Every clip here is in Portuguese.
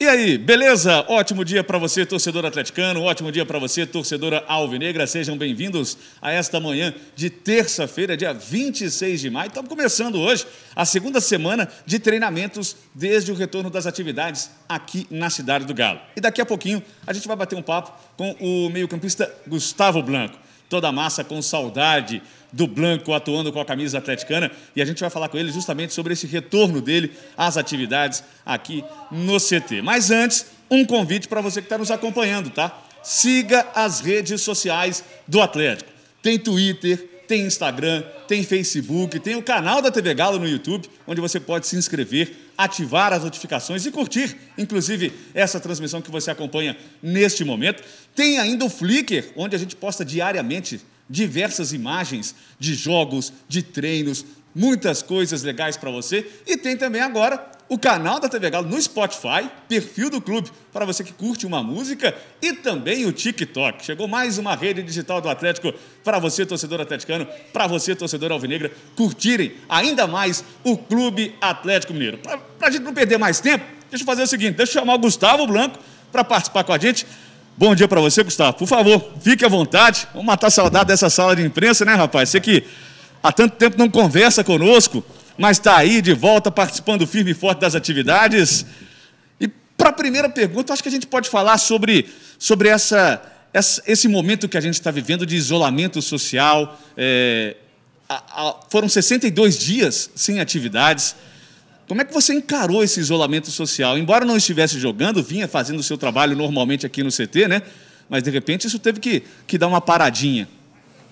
E aí, beleza? Ótimo dia para você, torcedor atleticano, ótimo dia para você, torcedora alvinegra. Sejam bem-vindos a esta manhã de terça-feira, dia 26 de maio. Estamos começando hoje a segunda semana de treinamentos desde o retorno das atividades aqui na Cidade do Galo. E daqui a pouquinho a gente vai bater um papo com o meio-campista Gustavo Blanco toda a massa com saudade do Blanco atuando com a camisa atleticana. E a gente vai falar com ele justamente sobre esse retorno dele às atividades aqui no CT. Mas antes, um convite para você que está nos acompanhando, tá? Siga as redes sociais do Atlético. Tem Twitter, tem Instagram, tem Facebook, tem o canal da TV Galo no YouTube, onde você pode se inscrever ativar as notificações e curtir, inclusive, essa transmissão que você acompanha neste momento. Tem ainda o Flickr, onde a gente posta diariamente diversas imagens de jogos, de treinos, muitas coisas legais para você. E tem também agora o canal da TV Galo no Spotify, perfil do clube para você que curte uma música e também o TikTok. Chegou mais uma rede digital do Atlético para você, torcedor atleticano, para você, torcedor alvinegra, curtirem ainda mais o Clube Atlético Mineiro. Para a gente não perder mais tempo, deixa eu fazer o seguinte, deixa eu chamar o Gustavo Blanco para participar com a gente. Bom dia para você, Gustavo. Por favor, fique à vontade. Vamos matar a saudade dessa sala de imprensa, né, rapaz? Você que há tanto tempo não conversa conosco mas está aí de volta participando firme e forte das atividades. E para a primeira pergunta, acho que a gente pode falar sobre, sobre essa, essa esse momento que a gente está vivendo de isolamento social. É, a, a, foram 62 dias sem atividades. Como é que você encarou esse isolamento social? Embora não estivesse jogando, vinha fazendo o seu trabalho normalmente aqui no CT, né? Mas de repente isso teve que, que dar uma paradinha.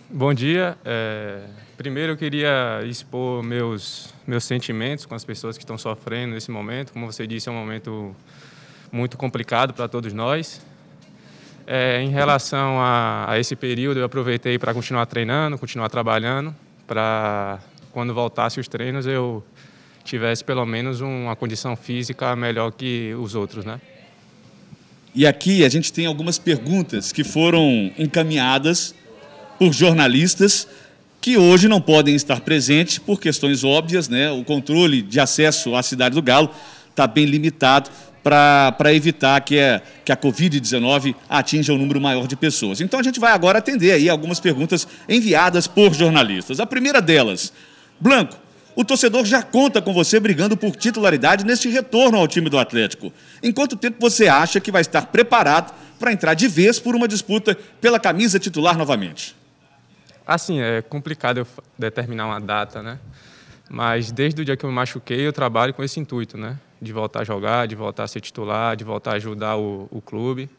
Bom dia. É, primeiro eu queria expor meus, meus sentimentos com as pessoas que estão sofrendo nesse momento. Como você disse, é um momento muito complicado para todos nós. É, em relação a, a, esse período, eu aproveitei para continuar treinando, continuar trabalhando, para quando voltasse os treinos eu tivesse pelo menos uma condição física melhor que os outros, né? E aqui a gente tem algumas perguntas que foram encaminhadas por jornalistas que hoje não podem estar presentes por questões óbvias, né? O controle de acesso à cidade do Galo está bem limitado para evitar que, é, que a Covid-19 atinja um número maior de pessoas. Então a gente vai agora atender aí algumas perguntas enviadas por jornalistas. A primeira delas, Blanco, o torcedor já conta com você brigando por titularidade neste retorno ao time do Atlético. Em quanto tempo você acha que vai estar preparado para entrar de vez por uma disputa pela camisa titular novamente? Assim, é complicado eu determinar uma data, né? Mas desde o dia que eu me machuquei, eu trabalho com esse intuito, né? De voltar a jogar, de voltar a ser titular, de voltar a ajudar o, o clube.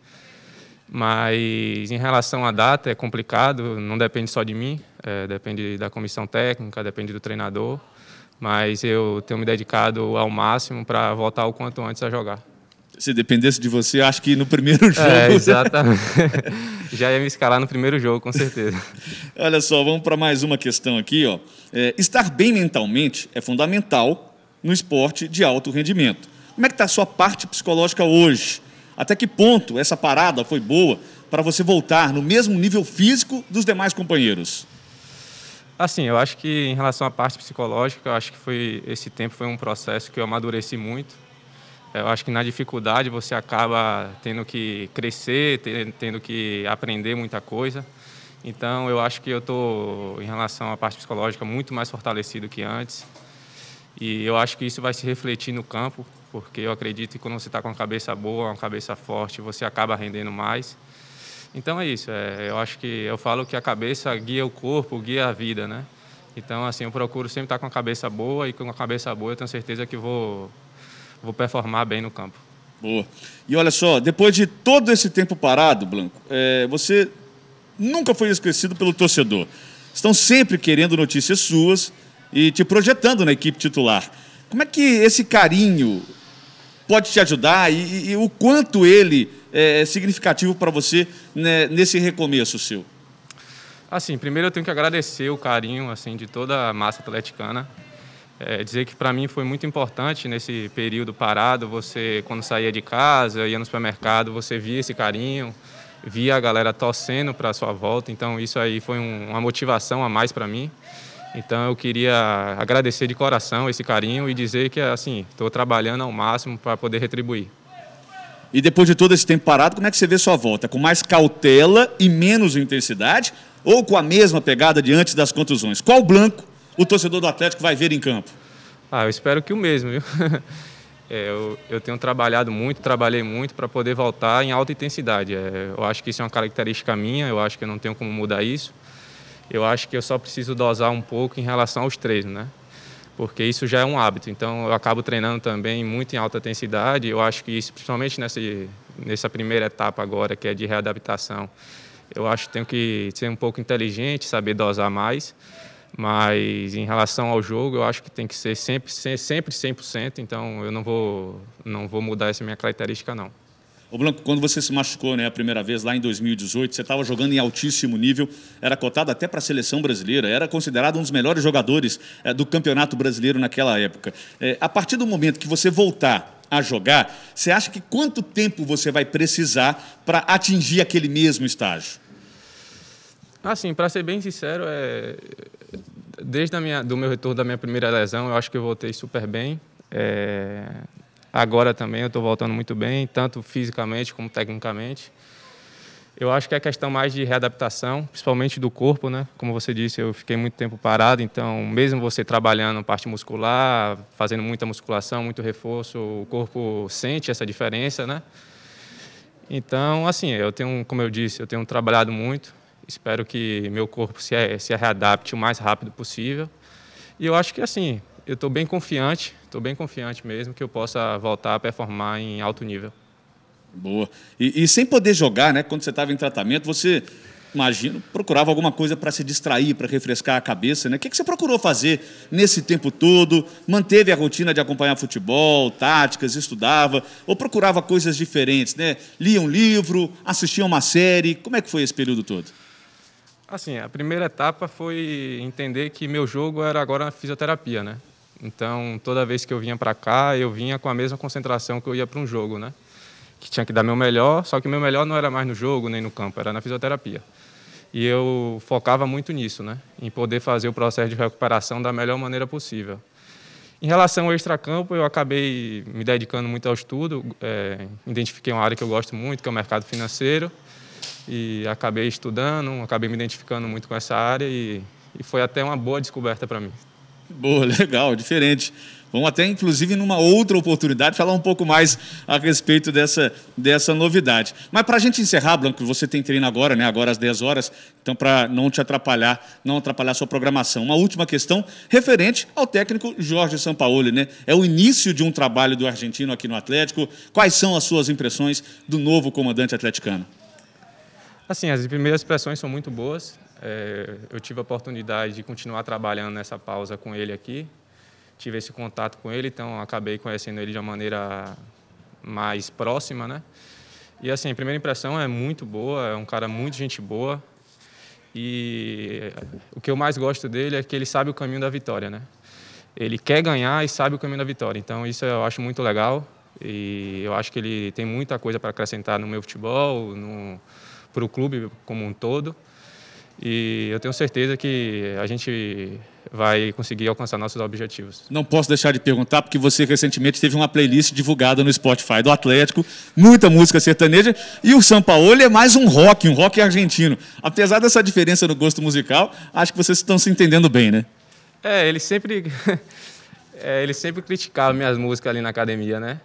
Mas em relação à data, é complicado, não depende só de mim, é, depende da comissão técnica, depende do treinador. Mas eu tenho me dedicado ao máximo para voltar o quanto antes a jogar se dependesse de você, acho que no primeiro é, jogo. É, exatamente. Já ia me escalar no primeiro jogo, com certeza. Olha só, vamos para mais uma questão aqui. Ó. É, estar bem mentalmente é fundamental no esporte de alto rendimento. Como é que está a sua parte psicológica hoje? Até que ponto essa parada foi boa para você voltar no mesmo nível físico dos demais companheiros? Assim, eu acho que em relação à parte psicológica, eu acho que foi esse tempo foi um processo que eu amadureci muito eu acho que na dificuldade você acaba tendo que crescer, tendo que aprender muita coisa. Então, eu acho que eu estou, em relação à parte psicológica, muito mais fortalecido que antes. E eu acho que isso vai se refletir no campo, porque eu acredito que quando você está com uma cabeça boa, uma cabeça forte, você acaba rendendo mais. Então é isso. É, eu acho que eu falo que a cabeça guia o corpo, guia a vida, né? Então assim, eu procuro sempre estar tá com a cabeça boa e com a cabeça boa eu tenho certeza que vou vou performar bem no campo. Boa. E olha só, depois de todo esse tempo parado, Blanco, é, você nunca foi esquecido pelo torcedor. Estão sempre querendo notícias suas e te projetando na equipe titular. Como é que esse carinho pode te ajudar e, e, e o quanto ele é, é significativo para você né, nesse recomeço seu? Assim, primeiro eu tenho que agradecer o carinho assim de toda a massa atleticana é, dizer que para mim foi muito importante nesse período parado. Você, quando saía de casa, ia no supermercado, você via esse carinho, via a galera torcendo para sua volta. Então, isso aí foi um, uma motivação a mais para mim. Então, eu queria agradecer de coração esse carinho e dizer que, assim, estou trabalhando ao máximo para poder retribuir. E depois de todo esse tempo parado, como é que você vê sua volta? Com mais cautela e menos intensidade? Ou com a mesma pegada de antes das contusões? Qual o branco o torcedor do Atlético vai ver em campo? Ah, eu espero que o mesmo, viu? É, eu, eu, tenho trabalhado muito, trabalhei muito para poder voltar em alta intensidade. É, eu acho que isso é uma característica minha, eu acho que eu não tenho como mudar isso. Eu acho que eu só preciso dosar um pouco em relação aos treinos, né? Porque isso já é um hábito. Então eu acabo treinando também muito em alta intensidade. Eu acho que isso, principalmente nessa, nessa primeira etapa agora, que é de readaptação, eu acho que tenho que ser um pouco inteligente, saber dosar mais mas em relação ao jogo, eu acho que tem que ser sempre, sempre 100%, então eu não vou, não vou mudar essa minha característica, não. O Blanco, quando você se machucou né, a primeira vez lá em 2018, você estava jogando em altíssimo nível, era cotado até para a seleção brasileira, era considerado um dos melhores jogadores é, do campeonato brasileiro naquela época. É, a partir do momento que você voltar a jogar, você acha que quanto tempo você vai precisar para atingir aquele mesmo estágio? Assim, para ser bem sincero, é desde a minha, do meu retorno da minha primeira lesão, eu acho que eu voltei super bem. É, agora também eu estou voltando muito bem, tanto fisicamente como tecnicamente. Eu acho que é questão mais de readaptação, principalmente do corpo, né? Como você disse, eu fiquei muito tempo parado, então mesmo você trabalhando parte muscular, fazendo muita musculação, muito reforço, o corpo sente essa diferença, né? Então, assim, eu tenho, como eu disse, eu tenho trabalhado muito, Espero que meu corpo se, eh, se readapte o mais rápido possível. E eu acho que assim, eu estou bem confiante, estou bem confiante mesmo que eu possa voltar a performar em alto nível. Boa. E, e sem poder jogar, né? Quando você estava em tratamento, você imagino, procurava alguma coisa para se distrair, para refrescar a cabeça, né? O que, que você procurou fazer nesse tempo todo? Manteve a rotina de acompanhar futebol, táticas, estudava, ou procurava coisas diferentes, né? Lia um livro, assistia uma série, como é que foi esse período todo? Assim, a primeira etapa foi entender que meu jogo era agora na fisioterapia, né? Então, toda vez que eu vinha para cá, eu vinha com a mesma concentração que eu ia para um jogo, né? Que tinha que dar meu melhor, só que meu melhor não era mais no jogo nem no campo, era na fisioterapia. E eu focava muito nisso, né? Em poder fazer o processo de recuperação da melhor maneira possível. Em relação ao extracampo, eu acabei me dedicando muito ao estudo, é, identifiquei uma área que eu gosto muito, que é o mercado financeiro e acabei estudando, acabei me identificando muito com essa área e, e foi até uma boa descoberta para mim. Boa, legal, diferente. Vamos até, inclusive, numa outra oportunidade, falar um pouco mais a respeito dessa, dessa novidade. Mas para a gente encerrar, Blanco, você tem treino agora, né? agora às 10 horas, então para não te atrapalhar, não atrapalhar a sua programação. Uma última questão referente ao técnico Jorge Sampaoli. Né? É o início de um trabalho do argentino aqui no Atlético. Quais são as suas impressões do novo comandante atleticano? Assim, as primeiras impressões são muito boas. É, eu tive a oportunidade de continuar trabalhando nessa pausa com ele aqui. Tive esse contato com ele, então acabei conhecendo ele de uma maneira mais próxima, né? E assim, a primeira impressão é muito boa, é um cara muito gente boa. E o que eu mais gosto dele é que ele sabe o caminho da vitória, né? Ele quer ganhar e sabe o caminho da vitória. Então isso eu acho muito legal e eu acho que ele tem muita coisa para acrescentar no meu futebol, no para o clube como um todo. E eu tenho certeza que a gente vai conseguir alcançar nossos objetivos. Não posso deixar de perguntar, porque você recentemente teve uma playlist divulgada no Spotify do Atlético, muita música sertaneja, e o São Paulo é mais um rock, um rock argentino. Apesar dessa diferença no gosto musical, acho que vocês estão se entendendo bem, né? É, ele sempre, é, ele sempre criticava minhas músicas ali na academia, né?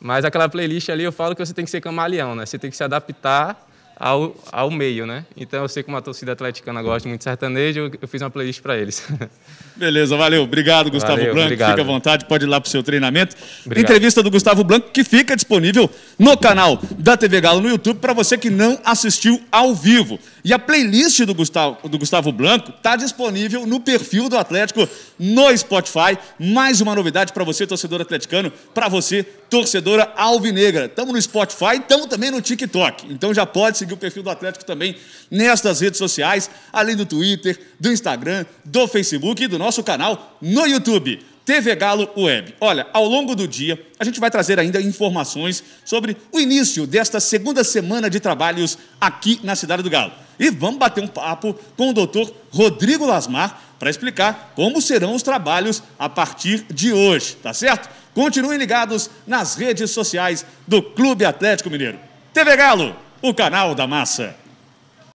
Mas aquela playlist ali, eu falo que você tem que ser camaleão, né? Você tem que se adaptar ao, ao meio, né? Então eu sei que uma torcida atleticana gosta muito de sertanejo, eu fiz uma playlist para eles. Beleza, valeu. Obrigado, Gustavo valeu, Blanco. Obrigado. Fica à vontade, pode ir lá para o seu treinamento. Obrigado. Entrevista do Gustavo Blanco que fica disponível no canal da TV Galo no YouTube para você que não assistiu ao vivo. E a playlist do Gustavo, do Gustavo Blanco está disponível no perfil do Atlético no Spotify. Mais uma novidade para você, torcedor atleticano, para você, torcedora alvinegra. Estamos no Spotify, estamos também no TikTok. Então já pode se seguir o perfil do Atlético também nestas redes sociais, além do Twitter, do Instagram, do Facebook e do nosso canal no YouTube. TV Galo Web. Olha, ao longo do dia, a gente vai trazer ainda informações sobre o início desta segunda semana de trabalhos aqui na Cidade do Galo. E vamos bater um papo com o doutor Rodrigo Lasmar para explicar como serão os trabalhos a partir de hoje, tá certo? Continuem ligados nas redes sociais do Clube Atlético Mineiro. TV Galo! o canal da massa.